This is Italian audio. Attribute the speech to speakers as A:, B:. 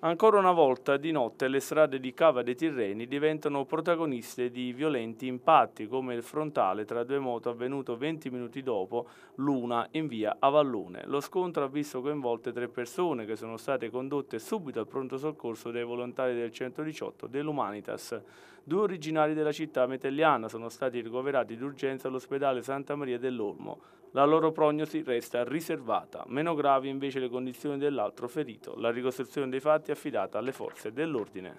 A: Ancora una volta di notte le strade di Cava dei Tirreni diventano protagoniste di violenti impatti come il frontale tra due moto avvenuto 20 minuti dopo l'una in via Avallone. Lo scontro ha visto coinvolte tre persone che sono state condotte subito al pronto soccorso dai volontari del 118 dell'Umanitas. Due originari della città metelliana sono stati ricoverati d'urgenza all'ospedale Santa Maria dell'Olmo la loro prognosi resta riservata, meno gravi invece le condizioni dell'altro ferito. La ricostruzione dei fatti è affidata alle forze dell'ordine.